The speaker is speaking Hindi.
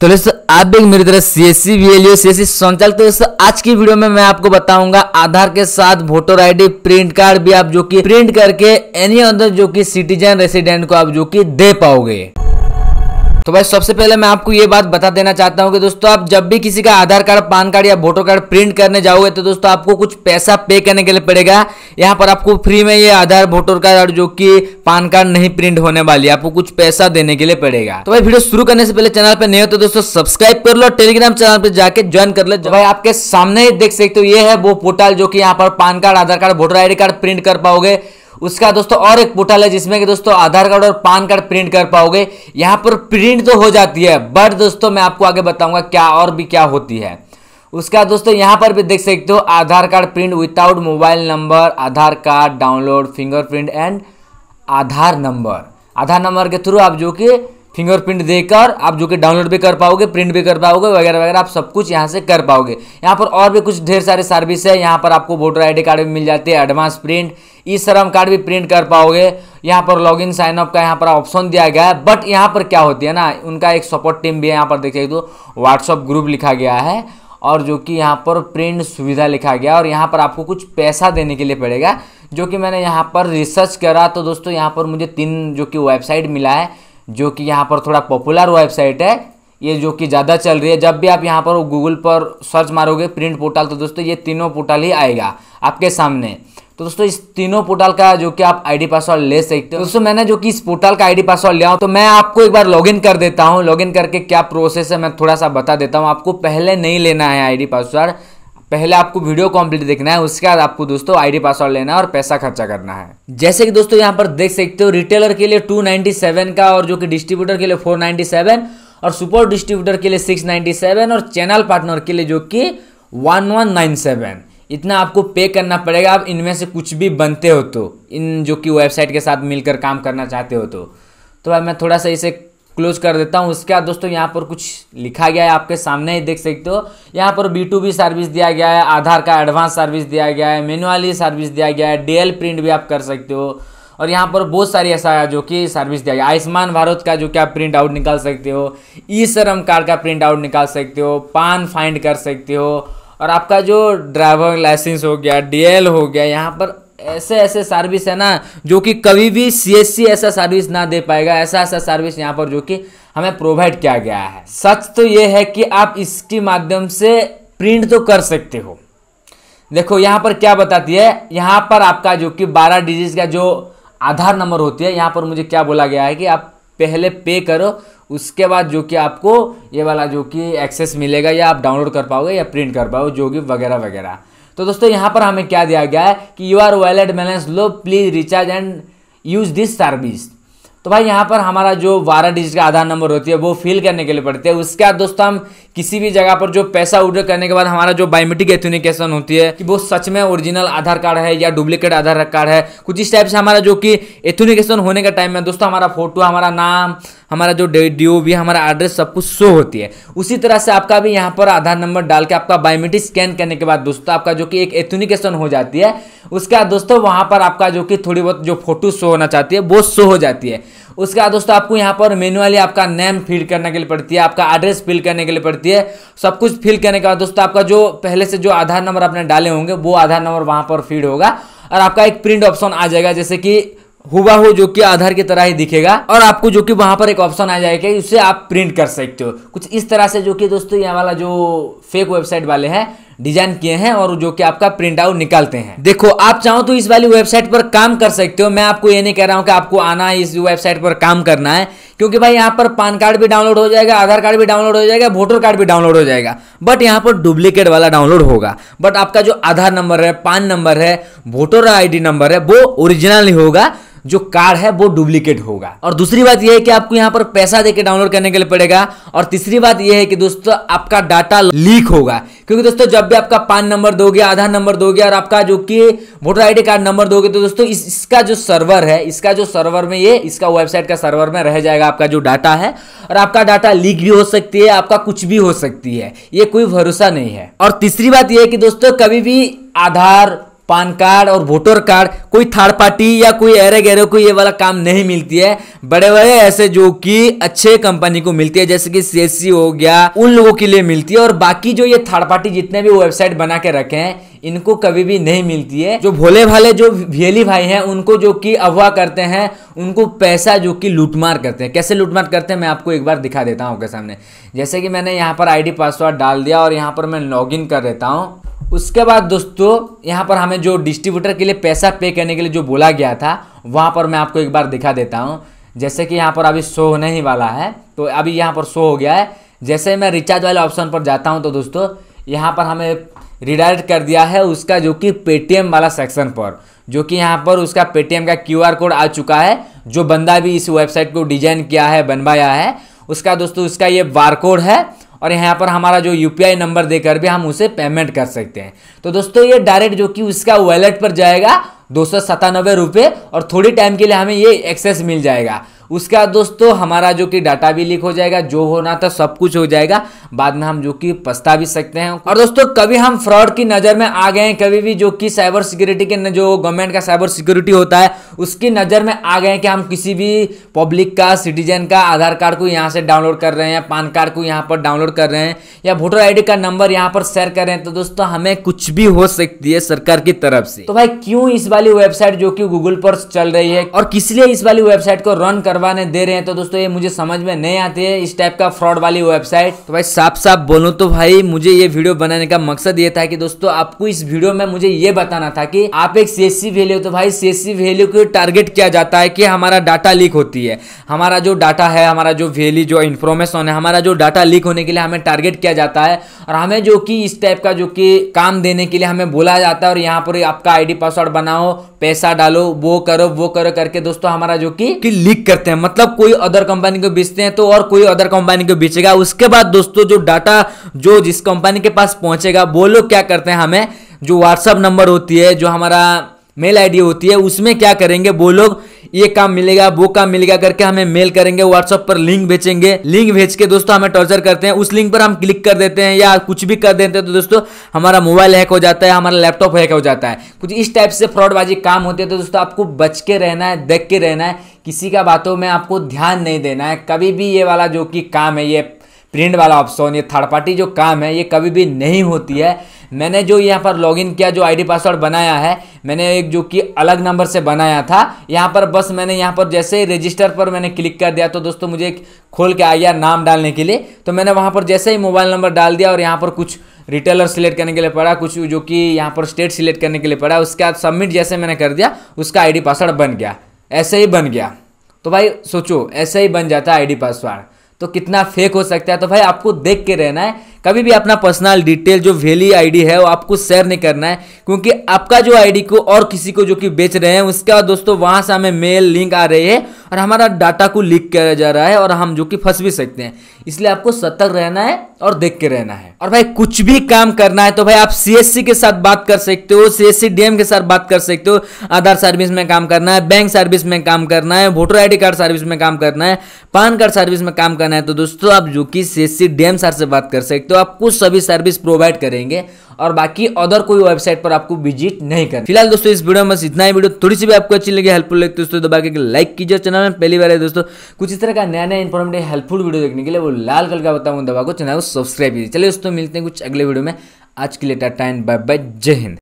तो दोस्तों आप भी मेरी तरह C S C V L U C S C संचालित तो दोस्तों आज की वीडियो में मैं आपको बताऊंगा आधार के साथ वोटर आईडी प्रिंट कार्ड भी आप जो कि प्रिंट करके एनी अदर जो कि सिटीजन रेसिडेंट को आप जो कि दे पाओगे तो भाई सबसे पहले मैं आपको ये बात बता देना चाहता हूँ कि दोस्तों आप जब भी किसी का आधार कार्ड पान कार्ड या वोटर कार्ड प्रिंट करने जाओगे तो दोस्तों आपको कुछ पैसा पे करने के लिए पड़ेगा यहाँ पर आपको फ्री में ये आधार वोटर कार्ड और जो कि पान कार्ड नहीं प्रिंट होने वाली आपको कुछ पैसा देने के लिए पड़ेगा तो भाई वीडियो शुरू करने से पहले चैनल पर नहीं हो तो दोस्तों सब्सक्राइब कर लो टेलीग्राम चैनल पर जाके ज्वाइन कर लो तो भाई आपके सामने ही देख सकते हो ये है वो पोर्टल जो कि यहाँ पर PAN card Aadhaar card voter I card print कर पाओगे उसका दोस्तों और एक पोर्टल है जिसमें कि दोस्तों आधार कार्ड और पान कार्ड प्रिंट कर पाओगे यहाँ पर प्रिंट तो हो जाती है बट दोस्तों मैं आपको आगे बताऊंगा क्या और भी क्या होती है उसका दोस्तों यहाँ पर भी देख सकते हो Aadhaar card print without mobile number Aadhaar card download fingerprint and Aadhaar number Aadhaar number के थ्रू आप जो कि फिंगरप्रिंट देकर आप जो कि डाउनलोड भी कर पाओगे प्रिंट भी कर पाओगे वगैरह वगैरह आप सब कुछ यहाँ से कर पाओगे यहाँ पर और भी कुछ ढेर सारे सर्विस है यहाँ पर आपको वोटर आईडी कार्ड भी मिल जाती है एडवांस प्रिंट ई श्रम कार्ड भी प्रिंट कर पाओगे यहाँ पर लॉग इन साइन अप का यहाँ पर ऑप्शन दिया गया है बट यहाँ पर क्या होती है ना उनका एक सपोर्ट टीम भी है यहाँ पर देखिए तो व्हाट्सअप ग्रुप लिखा गया है और जो कि यहाँ पर प्रिंट सुविधा लिखा गया और यहाँ पर आपको कुछ पैसा देने के लिए पड़ेगा जो कि मैंने यहाँ पर रिसर्च करा तो दोस्तों यहाँ पर मुझे तीन जो कि वेबसाइट मिला है जो कि यहाँ पर थोड़ा पॉपुलर वेबसाइट है ये जो कि ज़्यादा चल रही है जब भी आप यहाँ पर गूगल पर सर्च मारोगे प्रिंट पोर्टल तो दोस्तों ये तीनों पोर्टल ही आएगा आपके सामने तो दोस्तों इस तीनों पोर्टल का जो कि आप आईडी पासवर्ड ले सकते हो दोस्तों मैंने जो कि इस पोर्टल का आईडी पासवर्ड लिया हूँ तो मैं आपको एक बार लॉगिन कर देता हूँ लॉगिन करके क्या प्रोसेस है मैं थोड़ा सा बता देता हूँ आपको पहले नहीं लेना है आईडी पासवर्ड पहले आपको वीडियो कंप्लीट देखना है उसके बाद आपको दोस्तों आईडी पासवर्ड लेना है और पैसा खर्चा करना है जैसे कि दोस्तों यहाँ पर देख सकते हो रिटेलर के लिए 297 का और जो कि डिस्ट्रीब्यूटर के लिए 497 और सुपर डिस्ट्रीब्यूटर के लिए 697 और चैनल पार्टनर के लिए जो कि वन इतना आपको पे करना पड़ेगा आप इनमें से कुछ भी बनते हो तो इन जो कि वेबसाइट के साथ मिलकर काम करना चाहते हो तो तो मैं थोड़ा सा इसे क्लोज कर देता हूँ उसके बाद दोस्तों यहाँ पर कुछ लिखा गया है आपके सामने ही देख सकते हो यहाँ पर बी टू बी सर्विस दिया गया है आधार का एडवांस सर्विस दिया गया है मेनुअली सर्विस दिया गया है डी प्रिंट भी आप कर सकते हो और यहाँ पर बहुत सारी ऐसा है जो कि सर्विस दिया गया आयुष्मान भारत का जो कि आप प्रिंट आउट निकाल सकते हो ई श्रम कार्ड का प्रिंट आउट निकाल सकते हो पान फाइंड कर सकते हो और आपका जो ड्राइवर लाइसेंस हो गया डीएल हो गया यहाँ पर ऐसे ऐसे सर्विस है ना जो कि कभी भी सीएससी ऐसा सर्विस ना दे पाएगा ऐसा ऐसा सर्विस यहाँ पर जो कि हमें प्रोवाइड किया गया है सच तो ये है कि आप इसके माध्यम से प्रिंट तो कर सकते हो देखो यहाँ पर क्या बताती है यहाँ पर आपका जो कि बारह डिजिट का जो आधार नंबर होती है यहाँ पर मुझे क्या बोला गया है कि आप पहले पे करो उसके बाद जो कि आपको ये वाला जो कि एक्सेस मिलेगा या आप डाउनलोड कर पाओगे या प्रिंट कर पाओगे जो कि वगैरह वगैरह तो दोस्तों यहां पर हमें क्या दिया गया है कि your wallet balance low please recharge and use this service तो भाई यहाँ पर हमारा जो बारह डिजिट का आधार नंबर होती है वो फिल करने के लिए पड़ती है उसके बाद दोस्तों हम किसी भी जगह पर जो पैसा ऑर्डर करने के बाद हमारा जो बायोमेट्रिक एथेनिकेशन होती है कि वो सच में ओरिजिनल आधार कार्ड है या डुप्लीकेट आधार कार्ड है कुछ इस टाइप से हमारा जो कि एथेनिकेशन होने का टाइम में दोस्तों हमारा फोटो हमारा नाम हमारा जो डी ओ भी हमारा एड्रेस सब कुछ शो होती है उसी तरह से आपका भी यहाँ पर आधार नंबर डाल के आपका बायोमेट्रिक स्कैन करने के बाद दोस्तों आपका जो कि एक एथुनिकेशन हो जाती है उसके बाद दोस्तों वहाँ पर आपका जो कि थोड़ी बहुत जो फोटो शो होना चाहती है वो शो हो जाती है उसके बाद दोस्तों आपको यहाँ पर मेनुअली आपका नेम फिल करने के लिए पड़ती है आपका एड्रेस फिल करने के लिए पड़ती है सब कुछ फिल करने के बाद दोस्तों आपका जो पहले से जो आधार नंबर आपने डाले होंगे वो आधार नंबर वहाँ पर फीड होगा और आपका एक प्रिंट ऑप्शन आ जाएगा जैसे कि हुआ हो जो कि आधार की तरह ही दिखेगा और आपको जो कि वहां पर एक ऑप्शन आ जाएगा उसे आप प्रिंट कर सकते हो कुछ इस तरह से जो कि दोस्तों यहाँ वाला जो फेक वेबसाइट वाले हैं डिजाइन किए हैं और जो कि आपका प्रिंट आउट निकालते हैं देखो आप चाहो तो इस वाली वेबसाइट पर काम कर सकते हो मैं आपको ये नहीं कह रहा हूँ कि आपको आना इस वेबसाइट पर काम करना है क्योंकि भाई यहाँ पर पान कार्ड भी डाउनलोड हो जाएगा आधार कार्ड भी डाउनलोड हो जाएगा वोटर कार्ड भी डाउनलोड हो जाएगा बट यहाँ पर डुप्लीकेट वाला डाउनलोड होगा बट आपका जो आधार नंबर है पान नंबर है वोटर आईडी नंबर है वो ओरिजिनल ही होगा जो कार्ड है वो डुप्लीकेट होगा और दूसरी बात यह है कि आपको यहाँ पर पैसा देकर डाउनलोड करने के लिए पड़ेगा और तीसरी बात यह है कि दोस्तों आपका डाटा लीक होगा क्योंकि दोस्तों जब भी आपका पान नंबर दोगे आधार नंबर दोगे और आपका जो कि वोटर आई कार्ड नंबर दोगे तो दोस्तों इस, इसका जो सर्वर है इसका जो सर्वर में ये इसका वेबसाइट का सर्वर में रह जाएगा आपका जो डाटा है और आपका डाटा लीक भी हो सकती है आपका कुछ भी हो सकती है ये कोई भरोसा नहीं है और तीसरी बात यह है कि दोस्तों कभी भी आधार पान कार्ड और वोटर कार्ड कोई थर्ड पार्टी या कोई एरे गहरे को ये वाला काम नहीं मिलती है बड़े बड़े ऐसे जो कि अच्छे कंपनी को मिलती है जैसे कि सी e हो गया उन लोगों के लिए मिलती है और बाकी जो ये थर्ड पार्टी जितने भी वेबसाइट बना के रखे हैं इनको कभी भी नहीं मिलती है जो भोले भाले जो भेली e भाई हैं उनको जो कि अफवाह करते हैं उनको पैसा जो कि लूटमार करते हैं कैसे लूटमार करते हैं मैं आपको एक बार दिखा देता हूँ आपके सामने जैसे कि मैंने यहाँ पर आईडी पासवर्ड डाल दिया और यहाँ पर मैं लॉगिन कर देता हूँ उसके बाद दोस्तों यहाँ पर हमें जो डिस्ट्रीब्यूटर के लिए पैसा पे करने के लिए जो बोला गया था वहाँ पर मैं आपको एक बार दिखा देता हूँ जैसे कि यहाँ पर अभी शो होने ही वाला है तो अभी यहाँ पर शो हो गया है जैसे मैं रिचार्ज वाले ऑप्शन पर जाता हूँ तो दोस्तों यहाँ पर हमें रिडायरेक्ट कर दिया है उसका जो कि पेटीएम वाला सेक्शन पर जो कि यहाँ पर उसका पेटीएम का क्यू कोड आ चुका है जो बंदा भी इस वेबसाइट को डिजाइन किया है बनवाया है उसका दोस्तों उसका ये बारकोड है और यहाँ पर हमारा जो यू नंबर देकर भी हम उसे पेमेंट कर सकते हैं तो दोस्तों ये डायरेक्ट जो कि उसका वॉलेट पर जाएगा दो सौ और थोड़ी टाइम के लिए हमें ये एक्सेस मिल जाएगा उसके बाद दोस्तों हमारा जो कि डाटा भी लीक हो जाएगा जो होना था सब कुछ हो जाएगा बाद में हम जो कि पछता भी सकते हैं और दोस्तों कभी हम फ्रॉड की नज़र में आ गए हैं कभी भी जो कि साइबर सिक्योरिटी के जो गवर्नमेंट का साइबर सिक्योरिटी होता है उसकी नज़र में आ गए कि हम किसी भी पब्लिक का सिटीजन का आधार कार्ड को यहाँ से डाउनलोड कर रहे हैं पान कार्ड को यहाँ पर डाउनलोड कर रहे हैं या वोटर आई का नंबर यहाँ पर शेयर कर रहे हैं तो दोस्तों हमें कुछ भी हो सकती है सरकार की तरफ से तो भाई क्यों इस वाली वेबसाइट जो कि गूगल पर चल रही है और किस लिए इस वाली वेबसाइट को रन कर करवाने दे रहे हैं तो दोस्तों ये मुझे समझ में नहीं आती है इस टाइप का फ्रॉड वाली वेबसाइट तो भाई साफ साफ बोलूँ तो भाई मुझे ये वीडियो बनाने का मकसद ये था कि दोस्तों आपको इस वीडियो में मुझे ये बताना था कि आप एक सीएससी वैल्यू तो भाई सीएससी वैल्यू को टारगेट किया जाता है कि हमारा डाटा लीक होती है हमारा जो डाटा है हमारा जो वैली जो इन्फॉर्मेशन है हमारा जो डाटा लीक होने के लिए हमें टारगेट किया जाता है और हमें जो कि इस टाइप का जो कि काम देने के लिए हमें बोला जाता है और यहाँ पर आपका आई पासवर्ड बनाओ पैसा डालो वो करो वो करो करके दोस्तों हमारा जो कि लीक करते रहते हैं मतलब कोई अदर कंपनी को बेचते हैं तो और कोई अदर कंपनी को बेचेगा उसके बाद दोस्तों जो डाटा जो जिस कंपनी के पास पहुंचेगा वो लोग क्या करते हैं हमें जो व्हाट्सअप नंबर होती है जो हमारा मेल आईडी होती है उसमें क्या करेंगे वो लोग ये काम मिलेगा वो काम मिलेगा करके हमें मेल करेंगे व्हाट्सअप पर लिंक भेजेंगे लिंक भेज के दोस्तों हमें टॉर्चर करते हैं उस लिंक पर हम क्लिक कर देते हैं या कुछ भी कर देते हैं तो दोस्तों हमारा मोबाइल हैक हो जाता है हमारा लैपटॉप हैक हो जाता है कुछ इस टाइप से फ्रॉडबाजी काम होते हैं तो दोस्तों आपको बच के रहना है देख के रहना है किसी का बातों में आपको ध्यान नहीं देना है कभी भी ये वाला जो कि काम है ये प्रिंट वाला ऑप्शन ये थर्ड पार्टी जो काम है ये कभी भी नहीं होती है मैंने जो यहाँ पर लॉगिन किया जो आईडी पासवर्ड बनाया है मैंने एक जो कि अलग नंबर से बनाया था यहाँ पर बस मैंने यहाँ पर जैसे ही रजिस्टर पर मैंने क्लिक कर दिया तो दोस्तों मुझे खोल के आ गया नाम डालने के लिए तो मैंने वहाँ पर जैसे ही मोबाइल नंबर डाल दिया और यहाँ पर कुछ रिटेलर सिलेक्ट करने के लिए पड़ा कुछ जो कि यहाँ पर स्टेट सिलेक्ट करने के लिए पड़ा उसके बाद सबमिट जैसे मैंने कर दिया उसका आई पासवर्ड बन गया ऐसे ही बन गया तो भाई सोचो ऐसे ही बन जाता है आई पासवर्ड तो कितना फेक हो सकता है तो भाई आपको देख के रहना है कभी भी अपना पर्सनल डिटेल जो वेली आईडी है वो आपको शेयर नहीं करना है क्योंकि आपका जो आईडी को और किसी को जो कि बेच रहे हैं उसका दोस्तों वहां से हमें मेल लिंक आ रही है और हमारा डाटा को लीक किया जा रहा है और हम जो कि फंस भी सकते हैं इसलिए आपको सतर्क रहना है और देख के रहना है और भाई कुछ भी काम करना है तो भाई आप सीएससी के साथ बात कर सकते हो सीएससी डीएम के साथ बात कर सकते हो आधार सर्विस में काम करना है बैंक सर्विस में काम करना है वोटर आईडी कार्ड सर्विस में काम करना है पान कार्ड सर्विस में काम करना है तो दोस्तों आप जो कि सीएससी डीएम सर से बात कर सकते हो आपको सभी सर्विस प्रोवाइड करेंगे और बाकी अदर कोई वेबसाइट पर आपको विजिट नहीं करना फिलहाल दोस्तों इस वीडियो में बस इतना ही वीडियो थोड़ी सी भी आपको अच्छी लगी हेल्पफुल लगे तो दोस्तों दबा के लाइक कीजिए चैनल में पहली बार है दोस्तों कुछ इस तरह का नया नया इन्फॉर्मेटिव हेल्पफुल वीडियो देखने के लिए वो लाल कलर का बताऊँ दबा को चैनल को सब्सक्राइब कीजिए चलिए दोस्तों मिलते हैं कुछ अगले वीडियो में आज के लिए टाटा एंड बाय बाय जय हिंद